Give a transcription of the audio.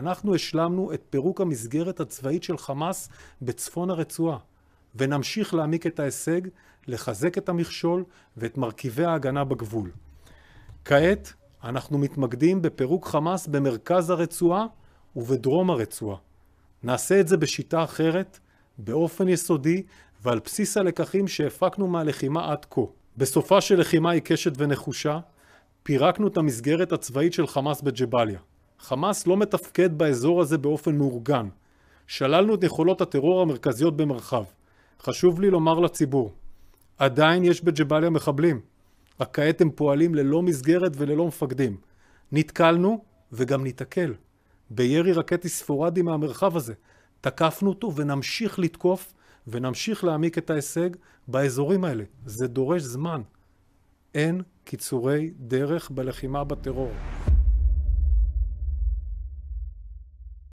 אנחנו השלמנו את פירוק המסגרת הצבאית של חמאס בצפון הרצועה, ונמשיך להעמיק את ההישג, לחזק את המכשול ואת מרכיבי ההגנה בגבול. כעת אנחנו מתמקדים בפירוק חמאס במרכז הרצועה ובדרום הרצועה. נעשה את זה בשיטה אחרת, באופן יסודי ועל בסיס הלקחים שהפקנו מהלחימה עד כה. בסופה של לחימה עיקשת ונחושה, פירקנו את המסגרת הצבאית של חמאס בג'באליה. חמאס לא מתפקד באזור הזה באופן מאורגן. שללנו את יכולות הטרור המרכזיות במרחב. חשוב לי לומר לציבור, עדיין יש בג'באליה מחבלים, רק כעת הם פועלים ללא מסגרת וללא מפקדים. נתקלנו, וגם ניתקל, בירי רקטי ספורדי מהמרחב הזה. תקפנו אותו ונמשיך לתקוף ונמשיך להעמיק את ההישג באזורים האלה. זה דורש זמן. אין קיצורי דרך בלחימה בטרור.